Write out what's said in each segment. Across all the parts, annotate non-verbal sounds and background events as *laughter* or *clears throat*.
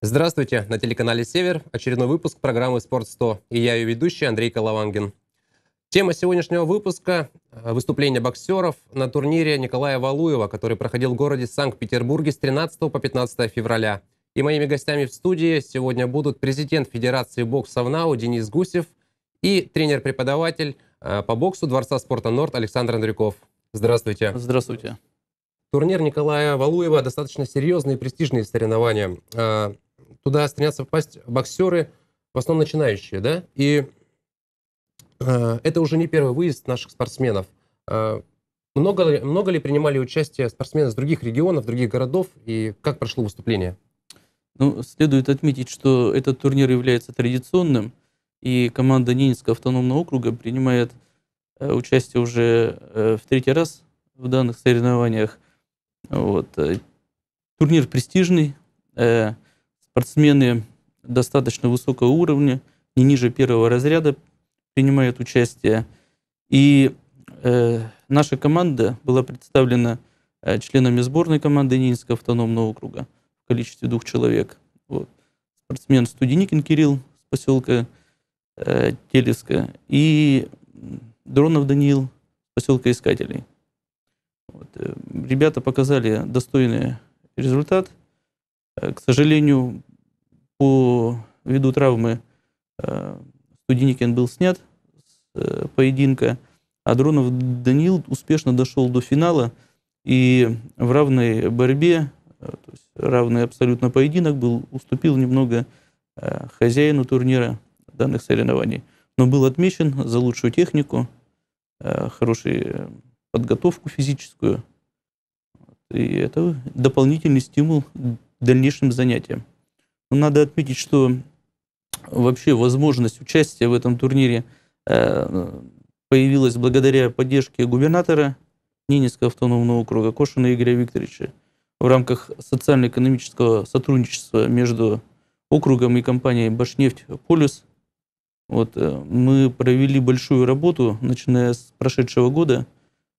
Здравствуйте, на телеканале «Север» очередной выпуск программы «Спорт-100» и я ее ведущий Андрей Калавангин. Тема сегодняшнего выпуска э, – выступление боксеров на турнире Николая Валуева, который проходил в городе Санкт-Петербурге с 13 по 15 февраля. И моими гостями в студии сегодня будут президент Федерации бокса в НАУ Денис Гусев и тренер-преподаватель э, по боксу Дворца спорта «Норд» Александр Андрюков. Здравствуйте. Здравствуйте. Турнир Николая Валуева достаточно серьезные и престижные соревнования. Э, туда стремятся попасть боксеры, в основном начинающие, да, и э, это уже не первый выезд наших спортсменов. Э, много, много ли принимали участие спортсмены из других регионов, других городов, и как прошло выступление? Ну, следует отметить, что этот турнир является традиционным, и команда Ненецкого автономного округа принимает э, участие уже э, в третий раз в данных соревнованиях. Вот. Э, турнир престижный, Спортсмены достаточно высокого уровня, не ниже первого разряда, принимают участие. И э, наша команда была представлена э, членами сборной команды Нинского автономного округа в количестве двух человек. Вот. Спортсмен Студеникин Кирилл с поселка э, Телевска и Дронов Даниил с поселка Искателей. Вот. Э, ребята показали достойный результат. Э, к сожалению, по виду травмы э, Студеникин был снят с э, поединка, а Дронов Даниил успешно дошел до финала и в равной борьбе, э, то есть равный абсолютно поединок был, уступил немного хозяину турнира данных соревнований. Но был отмечен за лучшую технику, хорошую подготовку физическую. И это дополнительный стимул к дальнейшим занятиям. Надо отметить, что вообще возможность участия в этом турнире э, появилась благодаря поддержке губернатора Ненецкого автономного округа Кошина Игоря Викторовича в рамках социально-экономического сотрудничества между округом и компанией «Башнефть Полюс». Вот, э, мы провели большую работу, начиная с прошедшего года,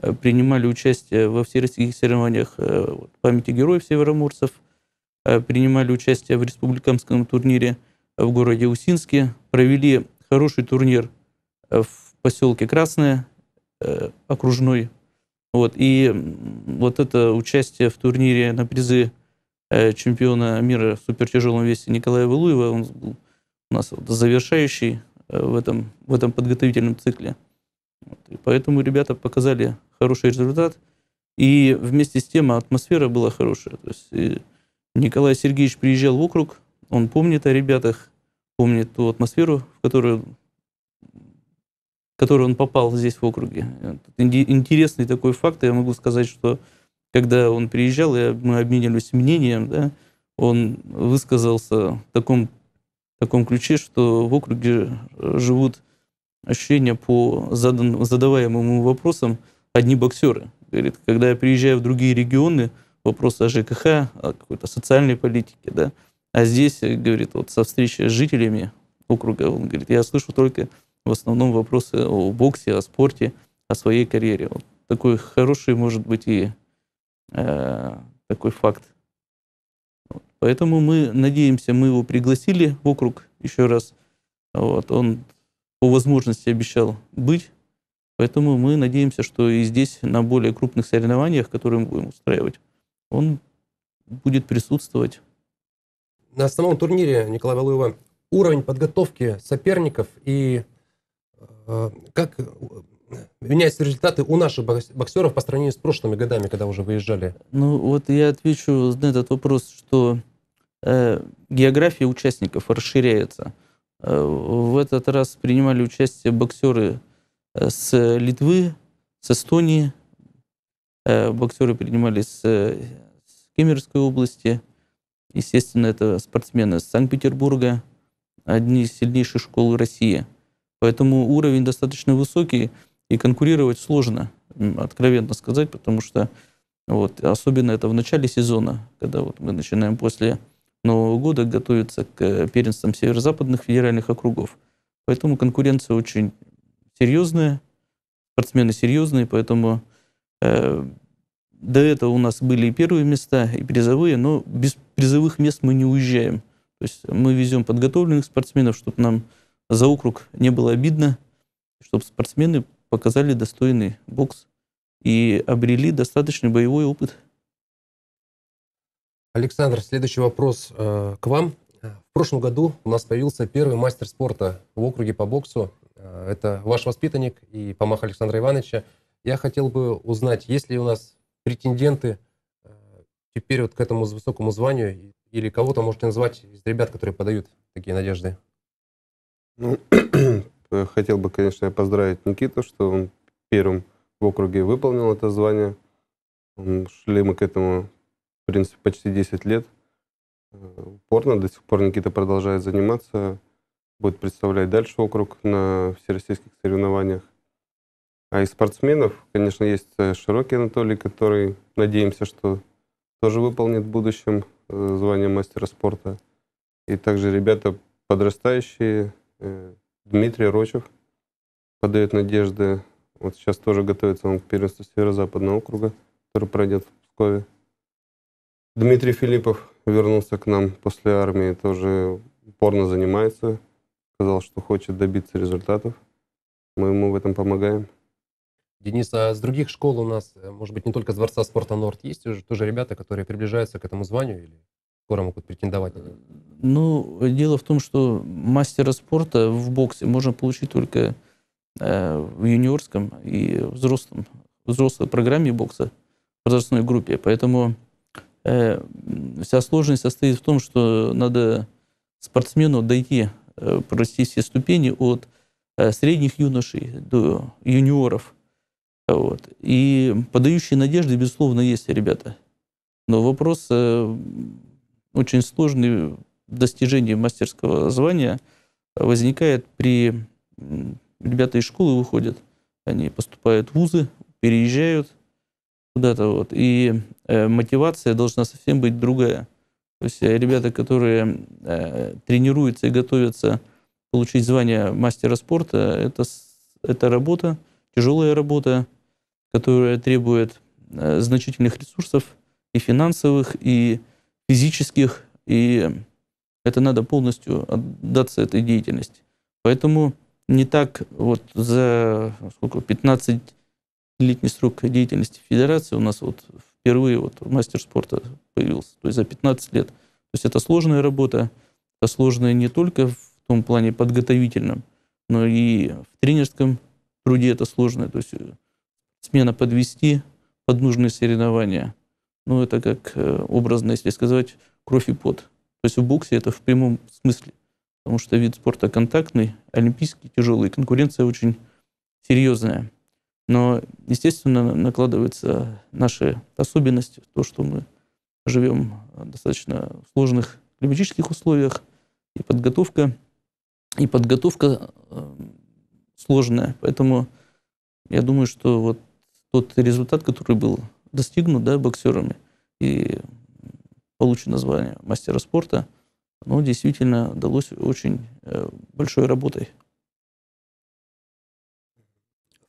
э, принимали участие во всероссийских соревнованиях памяти героев североморцев – Э, принимали участие в республиканском турнире в городе Усинске, провели хороший турнир э, в поселке Красное, э, окружной. Вот. И вот это участие в турнире на призы чемпиона мира в супертяжелом весе Николая Вылуева, он был у нас завершающий в этом, в этом подготовительном цикле. Вот. И поэтому ребята показали хороший результат. И вместе с тем атмосфера была хорошая. То есть Николай Сергеевич приезжал в округ, он помнит о ребятах, помнит ту атмосферу, в которую, в которую он попал здесь в округе. Интересный такой факт, я могу сказать, что когда он приезжал, и мы обменялись мнением, да, он высказался в таком, в таком ключе, что в округе живут ощущения по задан, задаваемым ему вопросам одни боксеры. Говорит, когда я приезжаю в другие регионы, вопросы о ЖКХ, какой-то социальной политики, да. А здесь, э, говорит, вот со встречи с жителями округа, он говорит, я слышу только в основном вопросы о боксе, о спорте, о своей карьере. Вот такой хороший, может быть, и э, такой факт. Вот. Поэтому мы надеемся, мы его пригласили в округ еще раз. Вот. Он по возможности обещал быть. Поэтому мы надеемся, что и здесь на более крупных соревнованиях, которые мы будем устраивать, он будет присутствовать. На основном турнире, Николай Валуева, уровень подготовки соперников и э, как меняются результаты у наших боксеров по сравнению с прошлыми годами, когда уже выезжали? Ну вот я отвечу на этот вопрос, что э, география участников расширяется. Э, в этот раз принимали участие боксеры э, с Литвы, с Эстонии, Боксеры э, принимались э, с Кемеровской области. Естественно, это спортсмены из Санкт-Петербурга, одни из сильнейших школ России. Поэтому уровень достаточно высокий, и конкурировать сложно, откровенно сказать, потому что вот, особенно это в начале сезона, когда вот мы начинаем после Нового года готовиться к э, первенствам северо-западных федеральных округов. Поэтому конкуренция очень серьезная, спортсмены серьезные, поэтому Э, до этого у нас были и первые места, и призовые, но без призовых мест мы не уезжаем. То есть мы везем подготовленных спортсменов, чтобы нам за округ не было обидно, чтобы спортсмены показали достойный бокс и обрели достаточный боевой опыт. Александр, следующий вопрос э, к вам. В прошлом году у нас появился первый мастер спорта в округе по боксу. Э, это ваш воспитанник и помах Александра Ивановича. Я хотел бы узнать, есть ли у нас претенденты э, теперь вот к этому высокому званию, или кого-то можете назвать из ребят, которые подают такие надежды? Ну, *clears throat* хотел бы, конечно, поздравить Никиту, что он первым в округе выполнил это звание. Шли мы к этому, в принципе, почти 10 лет. Э, упорно, до сих пор Никита продолжает заниматься, будет представлять дальше округ на всероссийских соревнованиях. А из спортсменов, конечно, есть э, широкий Анатолий, который, надеемся, что тоже выполнит в будущем э, звание мастера спорта. И также ребята подрастающие, э, Дмитрий Рочев подает надежды. Вот сейчас тоже готовится он к первенству Северо-Западного округа, который пройдет в Пскове. Дмитрий Филиппов вернулся к нам после армии, тоже упорно занимается. Сказал, что хочет добиться результатов. Мы ему в этом помогаем. Денис, а с других школ у нас, э, может быть, не только с Дворца спорта Норд, есть уже тоже ребята, которые приближаются к этому званию или скоро могут претендовать? Ну, дело в том, что мастера спорта в боксе можно получить только э, в юниорском и взрослом, взрослой программе бокса, в возрастной группе. Поэтому э, вся сложность состоит в том, что надо спортсмену дойти, э, пройти все ступени от э, средних юношей до юниоров – вот. И подающие надежды, безусловно, есть, ребята. Но вопрос э, очень сложный достижение мастерского звания возникает при... Ребята из школы выходят, они поступают в вузы, переезжают куда-то. Вот, и э, мотивация должна совсем быть другая. То есть э, ребята, которые э, тренируются и готовятся получить звание мастера спорта, это, это работа, тяжелая работа, которая требует э, значительных ресурсов и финансовых, и физических, и это надо полностью отдаться этой деятельности. Поэтому не так вот за сколько, 15-летний срок деятельности Федерации у нас вот впервые вот мастер спорта появился, то есть за 15 лет. То есть это сложная работа, это сложная не только в том плане подготовительном, но и в тренерском труде это сложное. То есть э, смена подвести под нужные соревнования. Ну, это как э, образно, если сказать, кровь и пот. То есть в боксе это в прямом смысле, потому что вид спорта контактный, олимпийский, тяжелый, конкуренция очень серьезная. Но, естественно, накладываются наши особенности, то, что мы живем э, в достаточно сложных климатических условиях, и подготовка, и подготовка э, сложная. Поэтому я думаю, что вот тот результат, который был достигнут да, боксерами и получено название мастера спорта, оно действительно далось очень э, большой работой.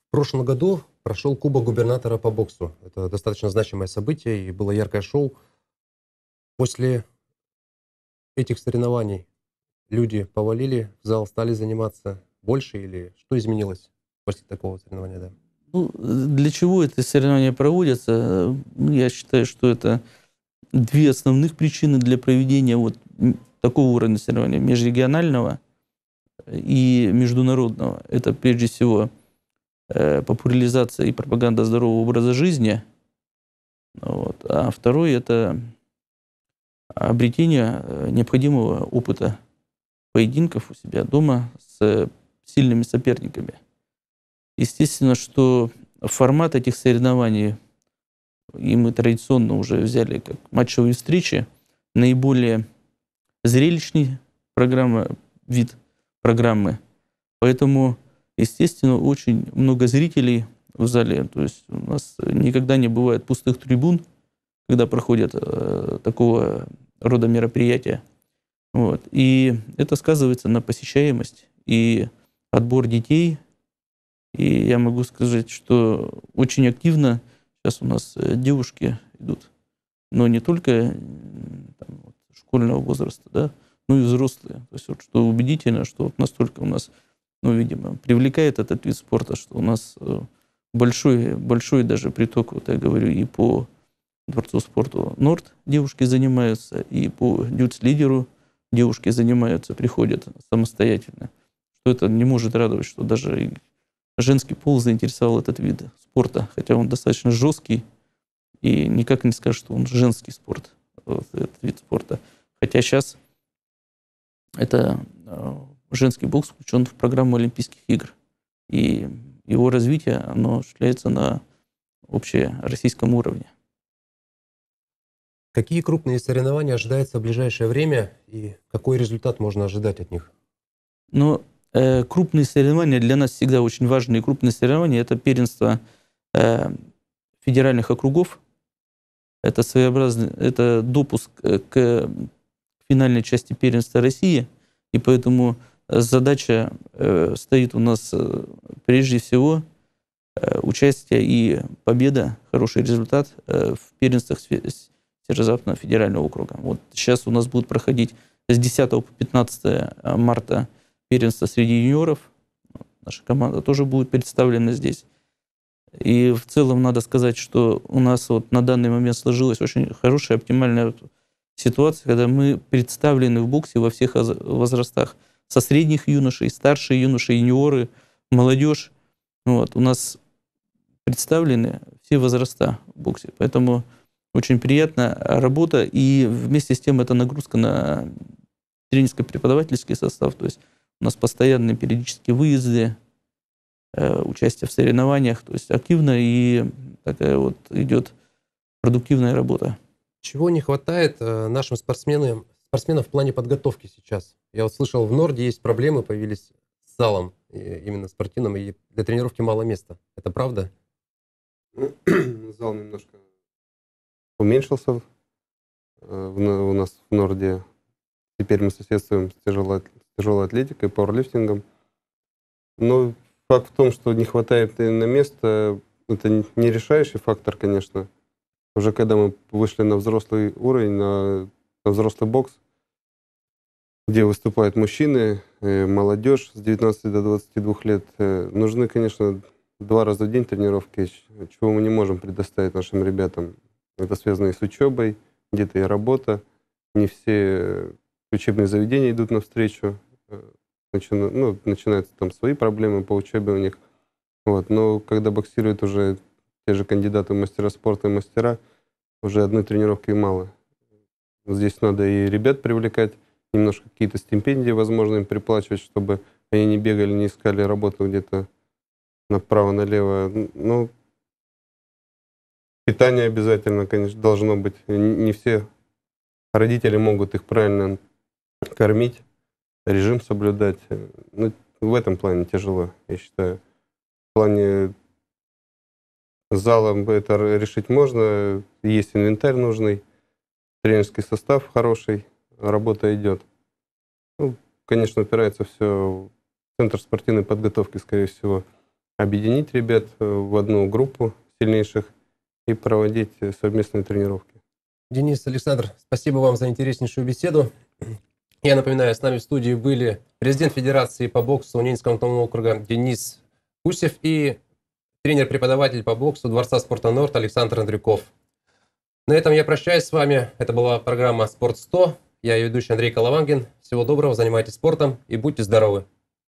В прошлом году прошел Кубок губернатора по боксу. Это достаточно значимое событие и было яркое шоу. После этих соревнований люди повалили в зал, стали заниматься больше или что изменилось после такого соревнования? Да? Ну, для чего это соревнование проводятся? Ну, я считаю, что это две основных причины для проведения вот такого уровня соревнования, межрегионального и международного. Это прежде всего э, популяризация и пропаганда здорового образа жизни. Вот. А второй это обретение э, необходимого опыта поединков у себя дома с сильными соперниками. Естественно, что формат этих соревнований, и мы традиционно уже взяли как матчевые встречи, наиболее зрелищный программа, вид программы. Поэтому, естественно, очень много зрителей в зале. То есть у нас никогда не бывает пустых трибун, когда проходят э, такого рода мероприятия. Вот. И это сказывается на посещаемость и отбор детей – и я могу сказать, что очень активно сейчас у нас э, девушки идут, но не только там, вот, школьного возраста, да, но и взрослые. То есть вот, что убедительно, что вот настолько у нас, ну, видимо, привлекает этот вид спорта, что у нас э, большой, большой даже приток, вот я говорю, и по дворцу спорта Норд девушки занимаются, и по дюц-лидеру девушки занимаются, приходят самостоятельно. Что это не может радовать, что даже женский пол заинтересовал этот вид спорта, хотя он достаточно жесткий, и никак не скажешь, что он женский спорт, этот вид спорта. Хотя сейчас это э, женский бокс включен в программу Олимпийских игр. И его развитие, оно осуществляется на общероссийском уровне. Какие крупные соревнования ожидаются в ближайшее время и какой результат можно ожидать от них? Ну, Э, крупные соревнования для нас всегда очень важные. Крупные соревнования — это первенство э, федеральных округов. Это своеобразный, это допуск э, к финальной части первенства России. И поэтому задача стоит у нас прежде всего участие и победа, хороший результат в первенствах Северо-Западного федерального округа. Вот сейчас у нас будут проходить с 10 по 15 марта – первенства среди юниоров. Наша команда тоже будет представлена здесь. И в целом надо сказать, что у нас вот на данный момент сложилась очень хорошая, оптимальная ситуация, когда мы представлены в боксе во всех возрастах. Со средних юношей, старшие юноши, юниоры, молодежь. Ну вот, у нас представлены все возраста в боксе. Поэтому очень приятная работа. И вместе с тем это нагрузка на тренерско-преподавательский состав. То есть у нас постоянные периодические выезды, э, участие в соревнованиях, то есть активно и такая вот идет продуктивная работа. Чего не хватает э, нашим спортсменам, спортсменам в плане подготовки сейчас? Я вот слышал, в Норде есть проблемы, появились с залом, именно спортивным, и для тренировки мало места. Это правда? *clears throat* зал немножко уменьшился э, у нас в Норде. Теперь мы соседствуем с тяжелой тяжелой атлетикой, пауэрлифтингом. Но факт в том, что не хватает на место. это не решающий фактор, конечно. Уже когда мы вышли на взрослый уровень, на, на взрослый бокс, где выступают мужчины, э, молодежь с 19 до 22 лет, э, нужны, конечно, два раза в день тренировки, чего мы не можем предоставить нашим ребятам. Это связано и с учебой, где-то и работа. Не все э, учебные заведения идут навстречу, э, начи, ну, начинаются там свои проблемы по учебе у них. Вот. Но когда боксируют уже те же кандидаты в мастера спорта и мастера, уже одной тренировки мало. Здесь надо и ребят привлекать, немножко какие-то стипендии, возможно, им приплачивать, чтобы они не бегали, не искали работу где-то направо-налево. Ну, питание обязательно, конечно, должно быть. Не все родители могут их правильно кормить, режим соблюдать. Э, ну, в этом плане тяжело, я считаю. В плане залом это решить можно, есть инвентарь нужный, тренерский состав хороший, работа идет. Ну, конечно, упирается все в центр спортивной подготовки, скорее всего. Объединить ребят э, в одну группу сильнейших и проводить э, совместные тренировки. Денис, Александр, спасибо вам за интереснейшую беседу. Я напоминаю, с нами в студии были президент Федерации по боксу Унинского автономного округа Денис Кусев и тренер-преподаватель по боксу Дворца спорта Норд Александр Андрюков. На этом я прощаюсь с вами. Это была программа «Спорт 100». Я ее ведущий Андрей Коловангин. Всего доброго, занимайтесь спортом и будьте здоровы.